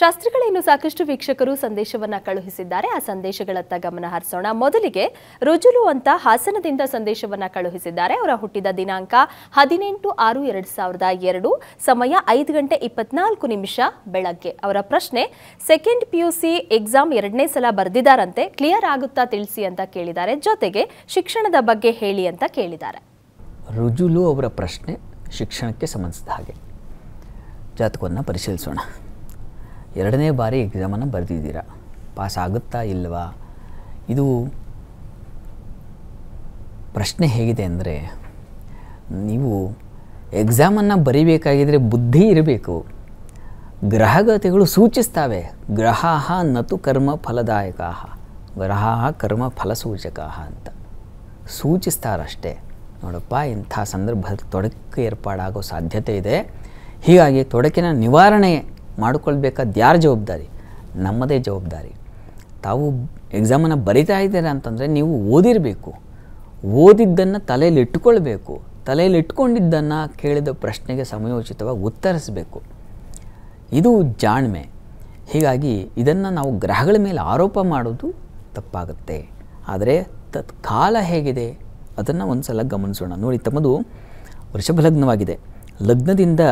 ಶಾಸ್ತ್ರಿಗಳೇನು ಸಾಕಷ್ಟು ವೀಕ್ಷಕರು ಸಂದೇಶವನ್ನ ಕಳುಹಿಸಿದ್ದಾರೆ ಆ ಸಂದೇಶಗಳತ್ತ ಗಮನ ಹರಿಸೋಣ ಮೊದಲಿಗೆ ರುಜುಲು ಅಂತ ಹಾಸನದಿಂದ ಸಂದೇಶವನ್ನ ಕಳುಹಿಸಿದ್ದಾರೆ ಅವರ ಹುಟ್ಟಿದ ದಿನಾಂಕ ಹದಿನೆಂಟು ಆರು ಎರಡು ಸಾವಿರದ ಎರಡು ಸಮಯ ಐದು ಗಂಟೆ ಇಪ್ಪತ್ನಾಲ್ಕು ನಿಮಿಷ ಬೆಳಗ್ಗೆ ಅವರ ಪ್ರಶ್ನೆ second P U C exam ಎರಡನೇ ಸಲ ಬರೆದಿದ್ದಾರಂತೆ ಕ್ಲಿಯರ್ ಆಗುತ್ತಾ ತಿಳಿಸಿ ಅಂತ ಕೇಳಿದ್ದಾರೆ ಜೊತೆಗೆ ಶಿಕ್ಷಣದ ಬಗ್ಗೆ ಹೇಳಿ ಅಂತ ಕೇಳಿದ್ದಾರೆ ರುಜುಲು ಅವರ ಪ್ರಶ್ನೆ ಶಿಕ್ಷಣಕ್ಕೆ ಸಂಬಂಧಿಸಿದ ಹಾಗೆ ಜಾತಕವನ್ನು ಪರಿಶೀಲಿಸೋಣ ಎರಡನೇ ಬಾರಿ ಎಕ್ಸಾಮನ್ನು ಬರೆದಿದ್ದೀರಾ ಪಾಸ್ ಆಗುತ್ತಾ ಇಲ್ವಾ ಇದು ಪ್ರಶ್ನೆ ಹೇಗಿದೆ ಅಂದರೆ ನೀವು ಎಕ್ಸಾಮನ್ನು ಬರೀಬೇಕಾಗಿದ್ದರೆ ಬುದ್ಧಿ ಇರಬೇಕು ಗ್ರಹಗತಿಗಳು ಸೂಚಿಸ್ತಾವೆ ಗ್ರಹ ನತು ಕರ್ಮ ಫಲದಾಯಕ ಗ್ರಹ ಕರ್ಮ ಫಲಸೂಚಕ ಅಂತ ಸೂಚಿಸ್ತಾರಷ್ಟೇ ನೋಡಪ್ಪ ಇಂಥ ಸಂದರ್ಭದಲ್ಲಿ ತೊಡಕು ಏರ್ಪಾಡಾಗೋ ಸಾಧ್ಯತೆ ಇದೆ ಹೀಗಾಗಿ ತೊಡಕಿನ ನಿವಾರಣೆ ಮಾಡಿಕೊಳ್ಬೇಕಾದ ಯಾರ ಜವಾಬ್ದಾರಿ ನಮ್ಮದೇ ಜವಾಬ್ದಾರಿ ತಾವು ಎಕ್ಸಾಮನ್ನು ಬರಿತಾ ಇದ್ದೀರಾ ಅಂತಂದರೆ ನೀವು ಓದಿರಬೇಕು ಓದಿದ್ದನ್ನು ತಲೆಯಲ್ಲಿ ಇಟ್ಕೊಳ್ಬೇಕು ತಲೆಯಲ್ಲಿ ಕೇಳಿದ ಪ್ರಶ್ನೆಗೆ ಸಮಯೋಚಿತವಾಗಿ ಉತ್ತರಿಸಬೇಕು ಇದು ಜಾಣ್ಮೆ ಹೀಗಾಗಿ ಇದನ್ನು ನಾವು ಗ್ರಹಗಳ ಮೇಲೆ ಆರೋಪ ಮಾಡೋದು ತಪ್ಪಾಗುತ್ತೆ ಆದರೆ ತತ್ ಕಾಲ ಹೇಗಿದೆ ಅದನ್ನು ಒಂದು ಸಲ ಗಮನಿಸೋಣ ನೋಡಿ ತಮ್ಮದು ವೃಷಭ ಲಗ್ನವಾಗಿದೆ ಲಗ್ನದಿಂದ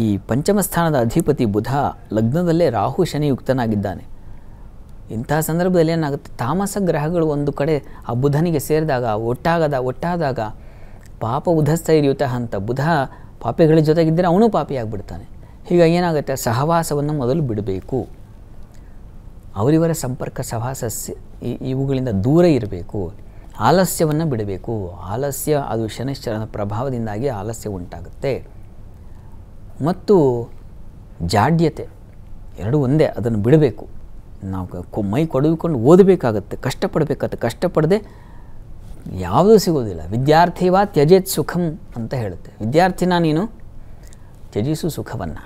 ಈ ಪಂಚಮ ಸ್ಥಾನದ ಅಧಿಪತಿ ಬುಧ ಲಗ್ನದಲ್ಲೇ ರಾಹು ಶನಿಯುಕ್ತನಾಗಿದ್ದಾನೆ ಇಂತಹ ಸಂದರ್ಭದಲ್ಲಿ ಏನಾಗುತ್ತೆ ತಾಮಸ ಗ್ರಹಗಳು ಒಂದು ಕಡೆ ಆ ಬುಧನಿಗೆ ಸೇರಿದಾಗ ಒಟ್ಟಾಗದ ಒಟ್ಟಾದಾಗ ಪಾಪ ಉಧಸ್ಥೈರ್ಯುತ ಅಂತ ಬುಧ ಪಾಪಿಗಳ ಜೊತೆಗಿದ್ದರೆ ಅವನು ಪಾಪಿಯಾಗಿಬಿಡ್ತಾನೆ ಹೀಗಾಗಿ ಏನಾಗುತ್ತೆ ಸಹವಾಸವನ್ನು ಮೊದಲು ಬಿಡಬೇಕು ಅವರಿವರ ಸಂಪರ್ಕ ಸಹವಾಸ ಇವುಗಳಿಂದ ದೂರ ಇರಬೇಕು ಆಲಸ್ಯವನ್ನು ಬಿಡಬೇಕು ಆಲಸ್ಯ ಅದು ಶನಿಶ್ಚರನ ಪ್ರಭಾವದಿಂದಾಗಿ ಆಲಸ್ಯ ಉಂಟಾಗುತ್ತೆ ಮತ್ತು ಜಾಡ್ಯತೆ ಎರಡು ಒಂದೇ ಅದನ್ನು ಬಿಡಬೇಕು ನಾವು ಮೈ ಕೊಡವಿಕೊಂಡು ಓದಬೇಕಾಗತ್ತೆ ಕಷ್ಟಪಡಬೇಕಾಗತ್ತೆ ಕಷ್ಟಪಡದೆ ಯಾವುದೂ ಸಿಗೋದಿಲ್ಲ ವಿದ್ಯಾರ್ಥಿವಾ ತ್ಯಜೇತ್ ಸುಖಂ ಅಂತ ಹೇಳುತ್ತೆ ವಿದ್ಯಾರ್ಥಿನ ನೀನು ತ್ಯಜಿಸು ಸುಖವನ್ನು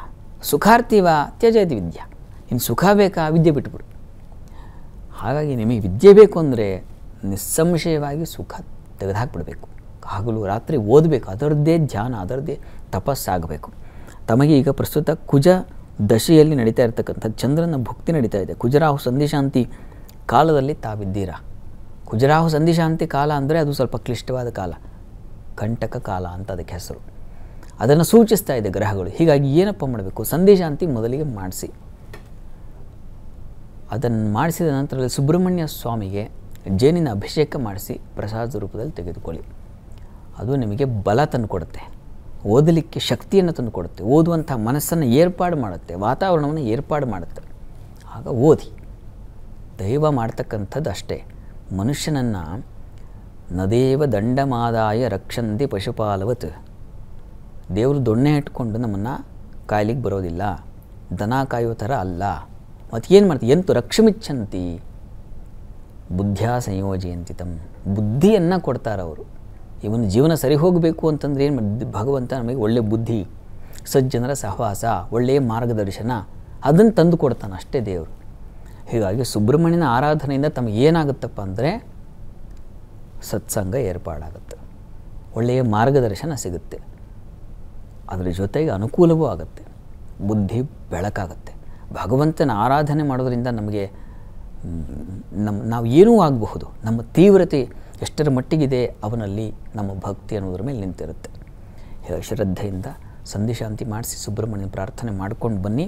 ಸುಖಾರ್ಥಿವಾ ತ್ಯಜೇತ್ ವಿದ್ಯೆ ಇನ್ನು ಸುಖ ಬೇಕಾ ವಿದ್ಯೆ ಬಿಟ್ಬಿಡು ಹಾಗಾಗಿ ನಿಮಗೆ ವಿದ್ಯೆ ಬೇಕು ಅಂದರೆ ನಿಸ್ಸಂಶಯವಾಗಿ ಸುಖ ತೆಗೆದುಹಾಕ್ಬಿಡಬೇಕು ಹಾಗಲು ರಾತ್ರಿ ಓದಬೇಕು ಅದರದ್ದೇ ಧ್ಯಾನ ಅದರದ್ದೇ ತಪಸ್ಸಾಗಬೇಕು ತಮಗೆ ಈಗ ಪ್ರಸ್ತುತ ಕುಜ ದಶೆಯಲ್ಲಿ ನಡೀತಾ ಇರತಕ್ಕಂಥ ಚಂದ್ರನ ಭುಕ್ತಿ ನಡೀತಾ ಇದೆ ಕುಜರಾಹು ಸಂಧಿಶಾಂತಿ ಕಾಲದಲ್ಲಿ ತಾವಿದ್ದೀರಾ ಕುಜರಾಹು ಸಂಧಿಶಾಂತಿ ಕಾಲ ಅಂದರೆ ಅದು ಸ್ವಲ್ಪ ಕ್ಲಿಷ್ಟವಾದ ಕಾಲ ಕಂಟಕ ಕಾಲ ಅಂತ ಅದಕ್ಕೆ ಹೆಸರು ಅದನ್ನು ಸೂಚಿಸ್ತಾ ಇದೆ ಗ್ರಹಗಳು ಹೀಗಾಗಿ ಏನಪ್ಪ ಮಾಡಬೇಕು ಸಂಧಿಶಾಂತಿ ಮೊದಲಿಗೆ ಮಾಡಿಸಿ ಅದನ್ನು ಮಾಡಿಸಿದ ನಂತರದಲ್ಲಿ ಸುಬ್ರಹ್ಮಣ್ಯ ಸ್ವಾಮಿಗೆ ಜೇನಿನ ಅಭಿಷೇಕ ಮಾಡಿಸಿ ಪ್ರಸಾದ ರೂಪದಲ್ಲಿ ತೆಗೆದುಕೊಳ್ಳಿ ಅದು ನಿಮಗೆ ಬಲ ತಂದು ಕೊಡುತ್ತೆ ಓದಲಿಕ್ಕೆ ಶಕ್ತಿಯನ್ನು ಕೊಡುತ್ತೆ ಓದುವಂಥ ಮನಸ್ಸನ್ನು ಏರ್ಪಾಡು ಮಾಡುತ್ತೆ ವಾತಾವರಣವನ್ನು ಏರ್ಪಾಡು ಮಾಡುತ್ತೆ ಆಗ ಓದಿ ದೈವ ಮಾಡ್ತಕ್ಕಂಥದ್ದು ಅಷ್ಟೇ ಮನುಷ್ಯನನ್ನು ನದೇವ ದಂಡಮಾದಾಯ ರಕ್ಷಂತಿ ಪಶುಪಾಲವತ್ ದೇವರು ದೊಣ್ಣೆ ಇಟ್ಕೊಂಡು ನಮ್ಮನ್ನು ಕಾಯ್ಲಿಕ್ಕೆ ಬರೋದಿಲ್ಲ ದನ ಕಾಯೋ ಥರ ಅಲ್ಲ ಮತ್ತು ಏನು ಮಾಡ್ತೀವಿ ಎಂತು ರಕ್ಷಮಿಚ್ಛಂತಿ ಬುದ್ಧಿಯ ಸಂಯೋಜಯಂತಿ ತಮ್ಮ ಬುದ್ಧಿಯನ್ನು ಕೊಡ್ತಾರವರು ಇವನ ಜೀವನ ಸರಿ ಹೋಗಬೇಕು ಅಂತಂದರೆ ಏನು ಭಗವಂತ ನಮಗೆ ಒಳ್ಳೆಯ ಬುದ್ಧಿ ಸಜ್ಜನರ ಸಹವಾಸ ಒಳ್ಳೆಯ ಮಾರ್ಗದರ್ಶನ ಅದನ್ನು ತಂದು ಕೊಡ್ತಾನೆ ಅಷ್ಟೇ ದೇವರು ಹೀಗಾಗಿ ಸುಬ್ರಹ್ಮಣ್ಯನ ಆರಾಧನೆಯಿಂದ ತಮಗೆ ಏನಾಗುತ್ತಪ್ಪ ಅಂದರೆ ಸತ್ಸಂಗ ಏರ್ಪಾಡಾಗುತ್ತೆ ಒಳ್ಳೆಯ ಮಾರ್ಗದರ್ಶನ ಸಿಗುತ್ತೆ ಅದರ ಜೊತೆಗೆ ಅನುಕೂಲವೂ ಆಗುತ್ತೆ ಬುದ್ಧಿ ಬೆಳಕಾಗುತ್ತೆ ಭಗವಂತನ ಆರಾಧನೆ ಮಾಡೋದರಿಂದ ನಮಗೆ ನಮ್ಮ ನಾವು ಏನೂ ಆಗಬಹುದು ನಮ್ಮ ತೀವ್ರತೆ ಎಷ್ಟರ ಮಟ್ಟಿಗಿದೆ ಅವನಲ್ಲಿ ನಮ್ಮ ಭಕ್ತಿ ಅನ್ನೋದ್ರ ಮೇಲೆ ನಿಂತಿರುತ್ತೆ ಶ್ರದ್ಧೆಯಿಂದ ಸಂಧಿಶಾಂತಿ ಮಾಡಿಸಿ ಸುಬ್ರಹ್ಮಣ್ಯನ ಪ್ರಾರ್ಥನೆ ಮಾಡ್ಕೊಂಡು ಬನ್ನಿ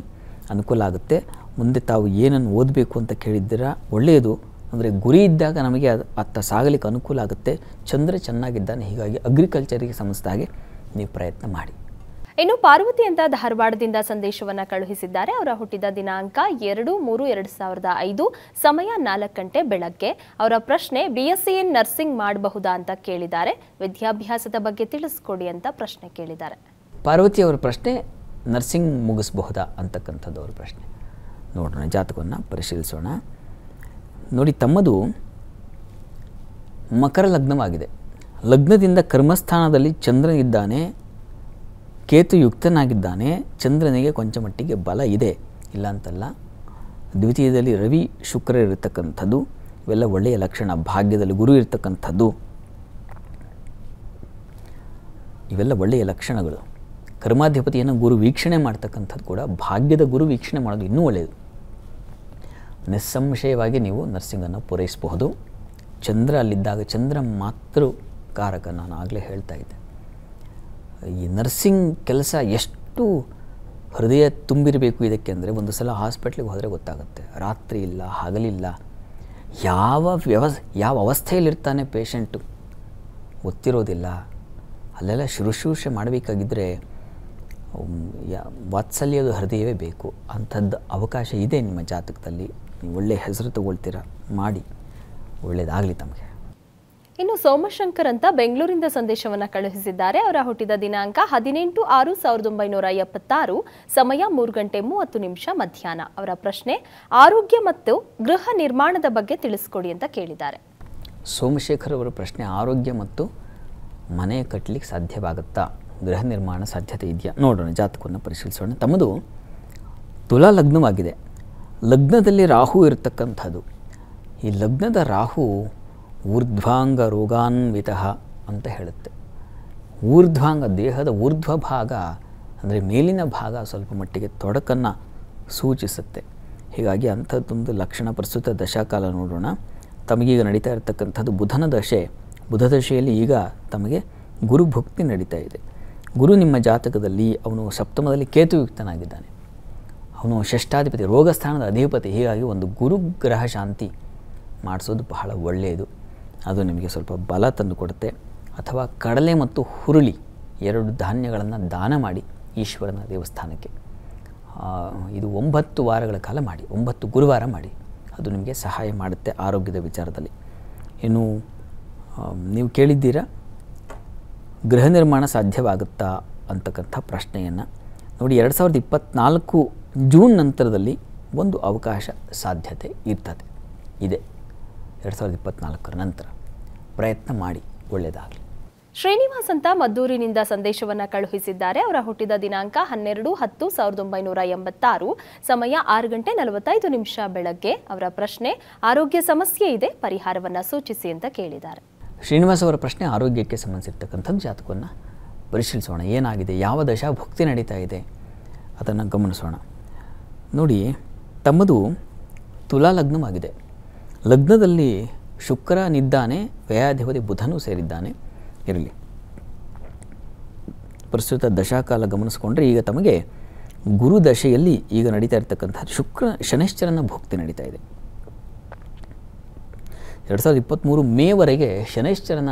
ಅನುಕೂಲ ಆಗುತ್ತೆ ಮುಂದೆ ತಾವು ಏನನ್ನು ಓದಬೇಕು ಅಂತ ಕೇಳಿದ್ದೀರಾ ಒಳ್ಳೆಯದು ಅಂದರೆ ಗುರಿ ಇದ್ದಾಗ ನಮಗೆ ಅದು ಅತ್ತ ಸಾಗಲಿಕ್ಕೆ ಅನುಕೂಲ ಆಗುತ್ತೆ ಚಂದ್ರ ಚೆನ್ನಾಗಿದ್ದಾನೆ ಹೀಗಾಗಿ ಅಗ್ರಿಕಲ್ಚರಿಗೆ ಸಂಸ್ಥೆ ಹಾಗೆ ನೀವು ಪ್ರಯತ್ನ ಮಾಡಿ ಇನ್ನು ಪಾರ್ವತಿ ಅಂತ ಧಾರವಾಡದಿಂದ ಸಂದೇಶವನ್ನು ಕಳುಹಿಸಿದ್ದಾರೆ ಅವರ ಹುಟ್ಟಿದ ದಿನಾಂಕ ಎರಡು ಮೂರು ಎರಡು ಸಾವಿರದ ಐದು ಸಮಯ ನಾಲ್ಕು ಗಂಟೆ ಬೆಳಗ್ಗೆ ಅವರ ಪ್ರಶ್ನೆ B S C in nursing ಮಾಡಬಹುದಾ ಅಂತ ಕೇಳಿದ್ದಾರೆ ವಿದ್ಯಾಭ್ಯಾಸದ ಬಗ್ಗೆ ತಿಳಿಸ್ಕೊಡಿ ಅಂತ ಪ್ರಶ್ನೆ ಕೇಳಿದ್ದಾರೆ ಪಾರ್ವತಿ ಅವರ ಪ್ರಶ್ನೆ ನರ್ಸಿಂಗ್ ಮುಗಿಸಬಹುದಾ ಅಂತಕ್ಕಂಥದ್ದು ಅವ್ರ ಪ್ರಶ್ನೆ ನೋಡೋಣ ಜಾತಕವನ್ನು ಪರಿಶೀಲಿಸೋಣ ನೋಡಿ ತಮ್ಮದು ಮಕರ ಲಗ್ನವಾಗಿದೆ ಲಗ್ನದಿಂದ ಕರ್ಮಸ್ಥಾನದಲ್ಲಿ ಚಂದ್ರ ಇದ್ದಾನೆ ಕೇತು ಯುಕ್ತನಾಗಿದ್ದಾನೆ ಚಂದ್ರನಿಗೆ ಕೊಂಚ ಮಟ್ಟಿಗೆ ಬಲ ಇದೆ ಇಲ್ಲ ಅಂತಲ್ಲ ದ್ವಿತೀಯದಲ್ಲಿ ರವಿ ಶುಕ್ರ ಇರತಕ್ಕಂಥದ್ದು ಇವೆಲ್ಲ ಒಳ್ಳೆಯ ಲಕ್ಷಣ ಭಾಗ್ಯದಲ್ಲಿ ಗುರು ಇರತಕ್ಕಂಥದ್ದು ಇವೆಲ್ಲ ಒಳ್ಳೆಯ ಲಕ್ಷಣಗಳು ಕರ್ಮಾಧಿಪತಿಯನ್ನು ಗುರು ವೀಕ್ಷಣೆ ಮಾಡ್ತಕ್ಕಂಥದ್ದು ಕೂಡ ಭಾಗ್ಯದ ಗುರು ವೀಕ್ಷಣೆ ಮಾಡೋದು ಇನ್ನೂ ಒಳ್ಳೆಯದು ನಿಸ್ಸಂಶಯವಾಗಿ ನೀವು ನರ್ಸಿಂಗನ್ನು ಪೂರೈಸಬಹುದು ಚಂದ್ರ ಅಲ್ಲಿದ್ದಾಗ ಚಂದ್ರ ಮಾತೃ ಕಾರಕ ನಾನು ಆಗಲೇ ಹೇಳ್ತಾ ಇದ್ದೆ ಈ ನರ್ಸಿಂಗ್ ಕೆಲಸ ಎಷ್ಟು ಹೃದಯ ತುಂಬಿರಬೇಕು ಇದಕ್ಕೆ ಅಂದರೆ ಒಂದು ಸಲ ಹಾಸ್ಪಿಟ್ಲಿಗೆ ಹೋದರೆ ಗೊತ್ತಾಗುತ್ತೆ ರಾತ್ರಿ ಇಲ್ಲ ಹಗಲಿಲ್ಲ ಯಾವ ವ್ಯವಸ್ ಯಾವ ಅವಸ್ಥೆಯಲ್ಲಿರ್ತಾನೆ ಪೇಷಂಟು ಗೊತ್ತಿರೋದಿಲ್ಲ ಅಲ್ಲೆಲ್ಲ ಶುಶ್ರೂಷೆ ಮಾಡಬೇಕಾಗಿದ್ದರೆ ಯಾ ವಾತ್ಸಲ್ಯದ ಹೃದಯವೇ ಬೇಕು ಅಂಥದ್ದು ಅವಕಾಶ ಇದೆ ನಿಮ್ಮ ಜಾತಕದಲ್ಲಿ ನೀವು ಒಳ್ಳೆಯ ಹೆಸರು ತಗೊಳ್ತೀರ ಮಾಡಿ ಒಳ್ಳೆಯದಾಗಲಿ ತಮಗೆ ಇನ್ನು ಸೋಮಶಂಕರ್ ಅಂತ ಬೆಂಗಳೂರಿಂದ ಸಂದೇಶವನ್ನು ಕಳುಹಿಸಿದ್ದಾರೆ ಅವರ ಹುಟ್ಟಿದ ದಿನಾಂಕ ಹದಿನೆಂಟು ಆರು ಸಾವಿರದ ಒಂಬೈನೂರ ಎಪ್ಪತ್ತಾರು ಸಮಯ ಮೂರು ಗಂಟೆ ಮೂವತ್ತು ನಿಮಿಷ ಮಧ್ಯಾಹ್ನ ಅವರ ಪ್ರಶ್ನೆ ಆರೋಗ್ಯ ಮತ್ತು ಗೃಹ ನಿರ್ಮಾಣದ ಬಗ್ಗೆ ತಿಳಿಸ್ಕೊಡಿ ಅಂತ ಕೇಳಿದ್ದಾರೆ ಸೋಮಶೇಖರ್ ಅವರ ಪ್ರಶ್ನೆ ಆರೋಗ್ಯ ಮತ್ತು ಮನೆ ಕಟ್ಟಲಿಕ್ಕೆ ಸಾಧ್ಯವಾಗುತ್ತಾ ಗೃಹ ನಿರ್ಮಾಣ ಸಾಧ್ಯತೆ ಇದೆಯಾ ನೋಡೋಣ ಜಾತಕವನ್ನು ಪರಿಶೀಲಿಸೋಣ ತಮ್ಮದು ತುಲಾ ಲಗ್ನವಾಗಿದೆ ಲಗ್ನದಲ್ಲಿ ರಾಹು ಇರತಕ್ಕಂಥದ್ದು ಈ ಲಗ್ನದ ರಾಹು ಊರ್ಧ್ವಾಂಗ ರೋಗಾನ್ವಿತ ಅಂತ ಹೇಳುತ್ತೆ ಊರ್ಧ್ವಾಂಗ ದೇಹದ ಊರ್ಧ್ವ ಭಾಗ ಅಂದರೆ ಮೇಲಿನ ಭಾಗ ಸ್ವಲ್ಪ ಮಟ್ಟಿಗೆ ತೊಡಕನ್ನು ಸೂಚಿಸುತ್ತೆ ಹೀಗಾಗಿ ಅಂಥದ್ದೊಂದು ಲಕ್ಷಣ ಪ್ರಸ್ತುತ ದಶಾಕಾಲ ನೋಡೋಣ ತಮಗೀಗ ನಡೀತಾ ಇರತಕ್ಕಂಥದ್ದು ಬುಧನ ದಶೆ ಬುಧ ದಶೆಯಲ್ಲಿ ಈಗ ತಮಗೆ ಗುರುಭುಕ್ತಿ ನಡೀತಾ ಇದೆ ಗುರು ನಿಮ್ಮ ಜಾತಕದಲ್ಲಿ ಅವನು ಸಪ್ತಮದಲ್ಲಿ ಕೇತುಯುಕ್ತನಾಗಿದ್ದಾನೆ ಅವನು ಷಷ್ಠಾಧಿಪತಿ ರೋಗಸ್ಥಾನದ ಅಧಿಪತಿ ಹೀಗಾಗಿ ಒಂದು ಗುರುಗ್ರಹ ಶಾಂತಿ ಮಾಡಿಸೋದು ಬಹಳ ಒಳ್ಳೆಯದು ಅದು ನಿಮಗೆ ಸ್ವಲ್ಪ ಬಲ ತಂದು ಕೊಡುತ್ತೆ ಅಥವಾ ಕಡಲೆ ಮತ್ತು ಹುರುಳಿ ಎರಡು ಧಾನ್ಯಗಳನ್ನು ದಾನ ಮಾಡಿ ಈಶ್ವರನ ದೇವಸ್ಥಾನಕ್ಕೆ ಇದು ಒಂಬತ್ತು ವಾರಗಳ ಕಾಲ ಮಾಡಿ ಒಂಬತ್ತು ಗುರುವಾರ ಮಾಡಿ ಅದು ನಿಮಗೆ ಸಹಾಯ ಮಾಡುತ್ತೆ ಆರೋಗ್ಯದ ವಿಚಾರದಲ್ಲಿ ಇನ್ನು ನೀವು ಕೇಳಿದ್ದೀರಾ ಗೃಹ ನಿರ್ಮಾಣ ಸಾಧ್ಯವಾಗುತ್ತಾ ಅಂತಕ್ಕಂಥ ಪ್ರಶ್ನೆಯನ್ನು ನೋಡಿ ಎರಡು ಸಾವಿರದ ಇಪ್ಪತ್ತ್ನಾಲ್ಕು ಜೂನ್ ನಂತರದಲ್ಲಿ ಒಂದು ಅವಕಾಶ ಸಾಧ್ಯತೆ ಇರ್ತದೆ ಇದೆ ಎರಡು ಸಾವಿರದ ಇಪ್ಪತ್ನಾಲ್ಕರ ನಂತರ ಪ್ರಯತ್ನ ಮಾಡಿ ಒಳ್ಳೆಯದಾಗಲಿ ಶ್ರೀನಿವಾಸ್ ಅಂತ ಮದ್ದೂರಿನಿಂದ ಸಂದೇಶವನ್ನು ಕಳುಹಿಸಿದ್ದಾರೆ ಅವರ ಹುಟ್ಟಿದ ದಿನಾಂಕ ಹನ್ನೆರಡು ಹತ್ತು ಸಾವಿರದ ಒಂಬೈನೂರ ಎಂಬತ್ತಾರು ಸಮಯ ಆರು ಗಂಟೆ ನಲವತ್ತೈದು ನಿಮಿಷ ಬೆಳಗ್ಗೆ ಅವರ ಪ್ರಶ್ನೆ ಆರೋಗ್ಯ ಸಮಸ್ಯೆ ಇದೆ ಪರಿಹಾರವನ್ನು ಸೂಚಿಸಿ ಅಂತ ಕೇಳಿದ್ದಾರೆ ಶ್ರೀನಿವಾಸ್ ಅವರ ಪ್ರಶ್ನೆ ಆರೋಗ್ಯಕ್ಕೆ ಸಂಬಂಧಿಸಿರ್ತಕ್ಕಂಥದ್ದು ಜಾತಕವನ್ನು ಪರಿಶೀಲಿಸೋಣ ಏನಾಗಿದೆ ಯಾವ ದಶ ಭಕ್ತಿ ನಡೀತಾ ಇದೆ ಅದನ್ನು ಗಮನಿಸೋಣ ನೋಡಿ ತಮ್ಮದು ತುಲಾ ಲಗ್ನವಾಗಿದೆ ಲಗ್ನದಲ್ಲಿ ಶುಕ್ರನಿದ್ದಾನೆ ವ್ಯಯಾಧಿಪತಿ ಬುಧನೂ ಸೇರಿದ್ದಾನೆ ಇರಲಿ ಪ್ರಸ್ತುತ ದಶಾಕಾಲ ಗಮನಿಸ್ಕೊಂಡ್ರೆ ಈಗ ತಮಗೆ ಗುರು ದಶೆಯಲ್ಲಿ ಈಗ ನಡೀತಾ ಇರತಕ್ಕಂತಹ ಶುಕ್ರ ಶನೈಶ್ಚರನ ಭೋಕ್ತಿ ನಡೀತಾ ಇದೆ ಎರಡು ಸಾವಿರದ ಇಪ್ಪತ್ತ್ಮೂರು ಮೇವರೆಗೆ ಶನೈಶ್ಚರನ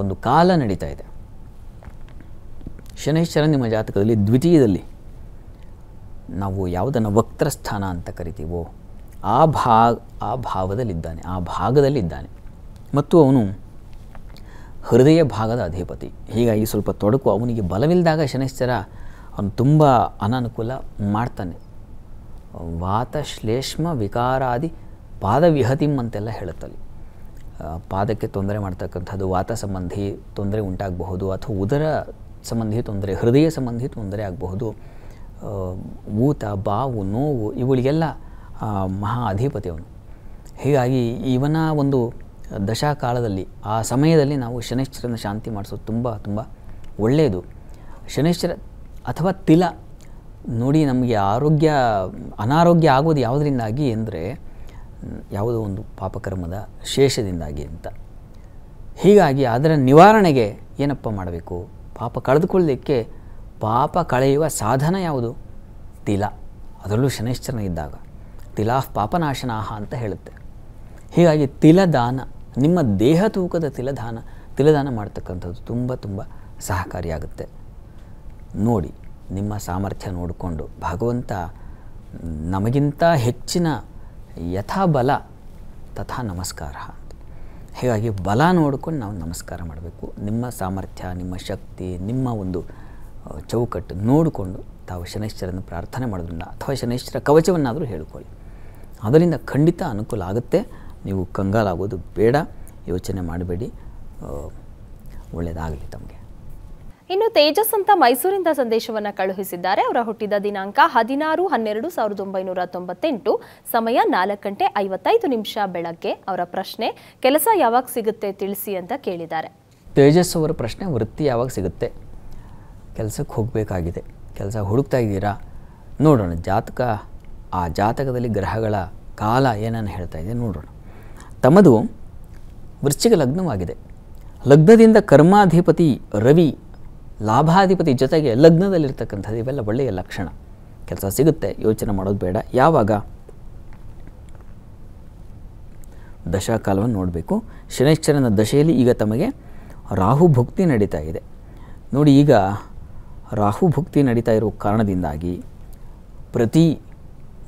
ಒಂದು ಕಾಲ ನಡೀತಾ ಇದೆ ಶನೈಶ್ಚರ ನಿಮ್ಮ ಜಾತಕದಲ್ಲಿ ದ್ವಿತೀಯದಲ್ಲಿ ನಾವು ಯಾವುದನ್ನು ಸ್ಥಾನ ಅಂತ ಕರಿತೀವೋ ಆ ಭಾ ಆ ಭಾವದಲ್ಲಿದ್ದಾನೆ ಆ ಭಾಗದಲ್ಲಿದ್ದಾನೆ ಮತ್ತು ಅವನು ಹೃದಯ ಭಾಗದ ಅಧಿಪತಿ ಹೀಗಾಗಿ ಸ್ವಲ್ಪ ತೊಡಕು ಅವನಿಗೆ ಬಲವಿಲ್ಲದಾಗ ಶನಿಶ್ಚರ ಅವನು ತುಂಬ ಅನಾನುಕೂಲ ಮಾಡ್ತಾನೆ ವಾತ ಶ್ಲೇಷ್ಮ ವಿಕಾರಾದಿ ಪಾದವಿಹತಿಮ್ ಅಂತೆಲ್ಲ ಹೇಳುತ್ತಲ್ಲಿ ಪಾದಕ್ಕೆ ತೊಂದರೆ ಮಾಡ್ತಕ್ಕಂಥದ್ದು ವಾತ ಸಂಬಂಧಿ ತೊಂದರೆ ಉಂಟಾಗಬಹುದು ಅಥವಾ ಉದರ ಸಂಬಂಧಿ ತೊಂದರೆ ಹೃದಯ ಸಂಬಂಧಿ ತೊಂದರೆ ಆಗಬಹುದು ಊತ ಬಾವು ನೋವು ಇವುಗಳಿಗೆಲ್ಲ ಮಹಾ ಅಧಿಪತಿ ಅವನು ಹೀಗಾಗಿ ಇವನ ಒಂದು ದಶಾಕಾಲದಲ್ಲಿ ಆ ಸಮಯದಲ್ಲಿ ನಾವು ಶನಿಶ್ಚರನ ಶಾಂತಿ ಮಾಡಿಸೋದು ತುಂಬ ತುಂಬ ಒಳ್ಳೆಯದು ಶನಿಶ್ಚರ ಅಥವಾ ತಿಲ ನೋಡಿ ನಮಗೆ ಆರೋಗ್ಯ ಅನಾರೋಗ್ಯ ಆಗೋದು ಯಾವುದರಿಂದಾಗಿ ಅಂದರೆ ಯಾವುದೋ ಒಂದು ಪಾಪಕರ್ಮದ ಶೇಷದಿಂದಾಗಿ ಅಂತ ಹೀಗಾಗಿ ಅದರ ನಿವಾರಣೆಗೆ ಏನಪ್ಪ ಮಾಡಬೇಕು ಪಾಪ ಕಳೆದುಕೊಳ್ಳಲಿಕ್ಕೆ ಪಾಪ ಕಳೆಯುವ ಸಾಧನ ಯಾವುದು ತಿಲ ಅದರಲ್ಲೂ ಶನೈಶ್ಚರನ ಇದ್ದಾಗ ತಿಲಾಫ್ ಪಾಪನಾಶನಾಹ ಅಂತ ಹೇಳುತ್ತೆ ಹೀಗಾಗಿ ತಿಲದಾನ ನಿಮ್ಮ ದೇಹ ತೂಕದ ತಿಲದಾನ ತಿಲದಾನ ಮಾಡ್ತಕ್ಕಂಥದ್ದು ತುಂಬ ತುಂಬ ಸಹಕಾರಿಯಾಗುತ್ತೆ ನೋಡಿ ನಿಮ್ಮ ಸಾಮರ್ಥ್ಯ ನೋಡಿಕೊಂಡು ಭಗವಂತ ನಮಗಿಂತ ಹೆಚ್ಚಿನ ಯಥಾಬಲ ತಥಾ ನಮಸ್ಕಾರ ಹೀಗಾಗಿ ಬಲ ನೋಡಿಕೊಂಡು ನಾವು ನಮಸ್ಕಾರ ಮಾಡಬೇಕು ನಿಮ್ಮ ಸಾಮರ್ಥ್ಯ ನಿಮ್ಮ ಶಕ್ತಿ ನಿಮ್ಮ ಒಂದು ಚೌಕಟ್ಟು ನೋಡಿಕೊಂಡು ತಾವು ಶನೈಶ್ವರನ್ನು ಪ್ರಾರ್ಥನೆ ಮಾಡೋದ್ರಿಂದ ಅಥವಾ ಶನೈಶ್ವರ ಕವಚವನ್ನಾದರೂ ಹೇಳಿಕೊಳ್ಳಿ ಅದರಿಂದ ಖಂಡಿತ ಅನುಕೂಲ ಆಗುತ್ತೆ ನೀವು ಕಂಗಾಲಾಗೋದು ಬೇಡ ಯೋಚನೆ ಮಾಡಬೇಡಿ ಒಳ್ಳೆಯದಾಗಲಿ ತಮಗೆ ಇನ್ನು ತೇಜಸ್ ಅಂತ ಮೈಸೂರಿಂದ ಸಂದೇಶವನ್ನು ಕಳುಹಿಸಿದ್ದಾರೆ ಅವರ ಹುಟ್ಟಿದ ದಿನಾಂಕ ಹದಿನಾರು ಹನ್ನೆರಡು ಸಾವಿರದ ಒಂಬೈನೂರ ತೊಂಬತ್ತೆಂಟು ಸಮಯ ನಾಲ್ಕು ಗಂಟೆ ಐವತ್ತೈದು ನಿಮಿಷ ಬೆಳಗ್ಗೆ ಅವರ ಪ್ರಶ್ನೆ ಕೆಲಸ ಯಾವಾಗ ಸಿಗುತ್ತೆ ತಿಳಿಸಿ ಅಂತ ಕೇಳಿದ್ದಾರೆ ತೇಜಸ್ ಅವರ ಪ್ರಶ್ನೆ ವೃತ್ತಿ ಯಾವಾಗ ಸಿಗುತ್ತೆ ಕೆಲಸಕ್ಕೆ ಹೋಗಬೇಕಾಗಿದೆ ಕೆಲಸ ಹುಡುಕ್ತಾ ಇದ್ದೀರಾ ನೋಡೋಣ ಜಾತಕ ಆ ಜಾತಕದಲ್ಲಿ ಗ್ರಹಗಳ ಕಾಲ ಏನನ್ನು ಹೇಳ್ತಾ ಇದೆ ನೋಡೋಣ ತಮ್ಮದು ವೃಶ್ಚಿಕ ಲಗ್ನವಾಗಿದೆ ಲಗ್ನದಿಂದ ಕರ್ಮಾಧಿಪತಿ ರವಿ ಲಾಭಾಧಿಪತಿ ಜೊತೆಗೆ ಲಗ್ನದಲ್ಲಿರ್ತಕ್ಕಂಥದ್ದು ಇವೆಲ್ಲ ಒಳ್ಳೆಯ ಲಕ್ಷಣ ಕೆಲಸ ಸಿಗುತ್ತೆ ಯೋಚನೆ ಮಾಡೋದು ಬೇಡ ಯಾವಾಗ ದಶಾಕಾಲವನ್ನು ನೋಡಬೇಕು ಶನೈಶ್ಚರನ ದಶೆಯಲ್ಲಿ ಈಗ ತಮಗೆ ರಾಹು ಭುಕ್ತಿ ನಡೀತಾ ಇದೆ ನೋಡಿ ಈಗ ರಾಹು ಭುಕ್ತಿ ನಡೀತಾ ಇರೋ ಕಾರಣದಿಂದಾಗಿ ಪ್ರತಿ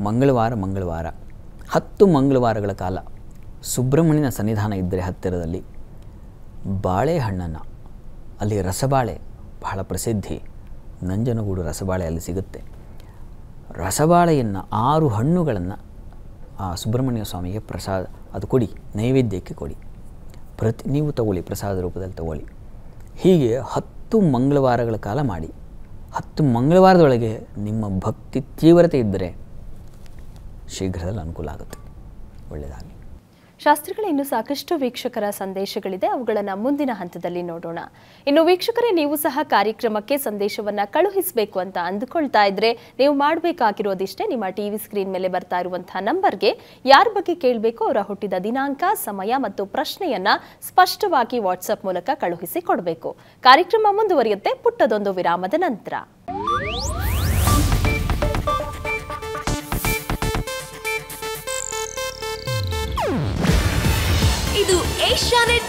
ಮಂಗಳವಾರ ಮಂಗಳವಾರ ಹತ್ತು ಮಂಗಳವಾರಗಳ ಕಾಲ ಸುಬ್ರಹ್ಮಣ್ಯನ ಸನ್ನಿಧಾನ ಇದ್ದರೆ ಹತ್ತಿರದಲ್ಲಿ ಬಾಳೆಹಣ್ಣನ್ನು ಅಲ್ಲಿ ರಸಬಾಳೆ ಬಹಳ ಪ್ರಸಿದ್ಧಿ ನಂಜನಗೂಡು ರಸಬಾಳೆ ಅಲ್ಲಿ ಸಿಗುತ್ತೆ ರಸಬಾಳೆಯನ್ನು ಆರು ಹಣ್ಣುಗಳನ್ನು ಆ ಸುಬ್ರಹ್ಮಣ್ಯ ಸ್ವಾಮಿಗೆ ಪ್ರಸಾದ ಅದು ಕೊಡಿ ನೈವೇದ್ಯಕ್ಕೆ ಕೊಡಿ ಪ್ರತಿ ನೀವು ತಗೊಳ್ಳಿ ಪ್ರಸಾದ ರೂಪದಲ್ಲಿ ತಗೊಳ್ಳಿ ಹೀಗೆ ಹತ್ತು ಮಂಗಳವಾರಗಳ ಕಾಲ ಮಾಡಿ ಹತ್ತು ಮಂಗಳವಾರದೊಳಗೆ ನಿಮ್ಮ ಭಕ್ತಿ ತೀವ್ರತೆ ಇದ್ದರೆ ಶೀಘ್ರದಲ್ಲಿ ಅನುಕೂಲ ಆಗುತ್ತೆ ಒಳ್ಳೆಯದಾಗಿ ಶಾಸ್ತ್ರಿಗಳ ಇನ್ನು ಸಾಕಷ್ಟು ವೀಕ್ಷಕರ ಸಂದೇಶಗಳಿದೆ ಅವುಗಳನ್ನು ಮುಂದಿನ ಹಂತದಲ್ಲಿ ನೋಡೋಣ ಇನ್ನು ವೀಕ್ಷಕರೇ ನೀವು ಸಹ ಕಾರ್ಯಕ್ರಮಕ್ಕೆ ಸಂದೇಶವನ್ನು ಕಳುಹಿಸಬೇಕು ಅಂತ ಅಂದುಕೊಳ್ತಾ ಇದ್ರೆ ನೀವು ಮಾಡಬೇಕಾಗಿರೋದಿಷ್ಟೇ ನಿಮ್ಮ ಟಿವಿ ಸ್ಕ್ರೀನ್ ಮೇಲೆ ಬರ್ತಾ ಇರುವಂತಹ ನಂಬರ್ಗೆ ಯಾರ ಬಗ್ಗೆ ಕೇಳಬೇಕು ಅವರ ಹುಟ್ಟಿದ ದಿನಾಂಕ ಸಮಯ ಮತ್ತು ಪ್ರಶ್ನೆಯನ್ನ ಸ್ಪಷ್ಟವಾಗಿ ವಾಟ್ಸಪ್ ಮೂಲಕ ಕಳುಹಿಸಿ ಕೊಡಬೇಕು ಕಾರ್ಯಕ್ರಮ ಮುಂದುವರಿಯುತ್ತೆ ಪುಟ್ಟದೊಂದು ವಿರಾಮದ ನಂತರ